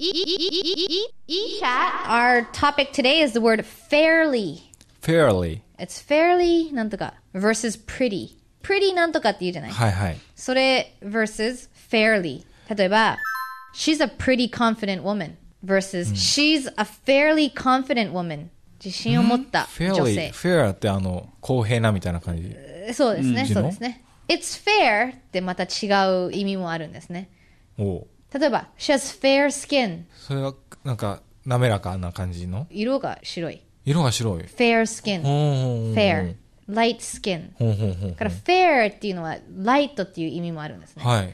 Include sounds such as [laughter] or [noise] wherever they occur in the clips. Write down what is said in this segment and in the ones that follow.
E-E-E-E-E-E-E-Chat. Our topic today is the word fairly. fairly It's fairly なんとか versus pretty. pretty なんとかって言うじゃないはいはいそれ versus fairly. She's a pretty confident woman Versus she's a fairly confident woman. 自信を持った女 fairly 性。フェアってあの公平なみたいな感じでえそうですね、そうですね。It's fair ってまた違う意味もあるんですね。おう例えば、she has fair skin。それは、なんか、滑らかな感じの色が白い。色が白い。fair skin。fair。light skin。から、fair っていうのは、ライトっていう意味もあるんですね。はい。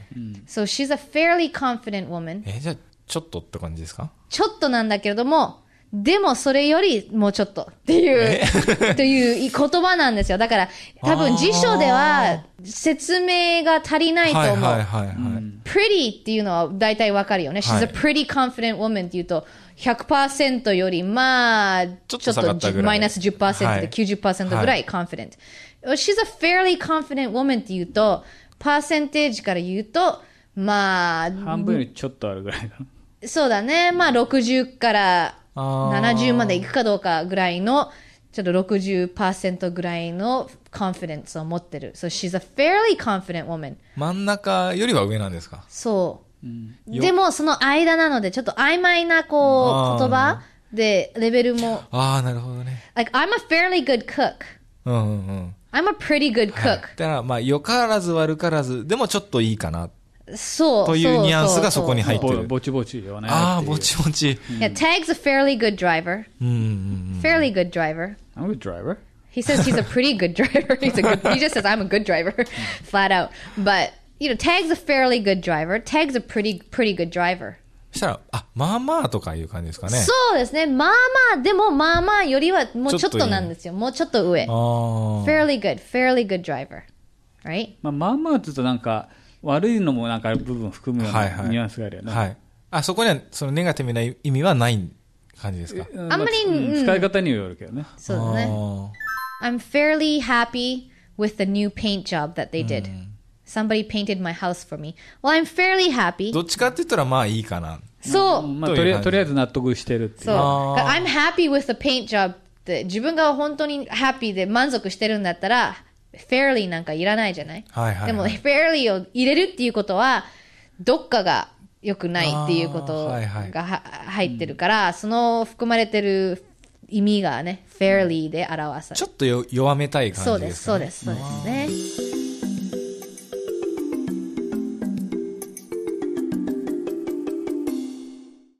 So she's a fairly confident woman. え、じゃあ、ちょっとって感じですかちょっとなんだけれども、でもそれよりもうちょっとっていう、[laughs] という言葉なんですよ。だから多分辞書では説明が足りないと思う。はいはいはい、はい pretty っていうのは大体わかるよね。はい、She's a pretty confident woman っていうと100%よりまあ、ちょっとマイナス10%で90%ぐらい confident。はい、She's a fairly confident woman っていうと、パーセンテージから言うと、まあ、半分よりちょっとあるぐらいかな。そうだね。まあ60から70までいくかどうかぐらいの、ちょっと60%ぐらいの confidence を持ってる。So she's a fairly confident woman. 真ん中よりは上なんですかそう。うん、でもその間なので、ちょっと曖昧なこう言葉でレベルも。ああ、なるほどね。Like, I'm a fairly good cook. うんうんうん。I'm a pretty good cook. だからまあ、よからず悪からず、でもちょっといいかなって。そう。というニュアンスがそこに入ってる。ぼちぼちよね。ああ、ぼちぼち。Yeah, Tag's a fairly good driver. Fairly good driver. I'm a good driver. He says he's a pretty good driver. [laughs] He's a good, he just says, I'm a good driver, [laughs] flat out. But, you know, Tag's a fairly good driver. Tag's a pretty, pretty good driver. したら、あ、まあまあとかいう感じですかね。そうですね。まあまあ、でもまあまあよりはもうちょっとなんですよ。もうちょっと上。fairly good, fairly good driver. Right? まあまあまあって言うとなんか、悪いのもなんか部分含むようなニュアンスがあるよね。はい、はい、あ、そこには、そのネガティブな意味はない感じですかあんまり、う使い方によるけどね。そうだね。I'm fairly happy with the new paint job that they did.、Somebody painted my house for me. Well, I'm fairly happy. どっちかって言ったらまあいいかな。そう。まあ、とりあえず納得してるっていう。そう。I'm happy with the paint job って自分が本当にハッピーで満足してるんだったら、fairly なんかいらないじゃない,、はいはい、はい、でも fairly を入れるっていうことはどっかが良くないっていうことが、は入ってるから、うん、その含まれてる意味がね fairly で表さちょっと弱めたい感じですか、ね、そうですそうですそうですね、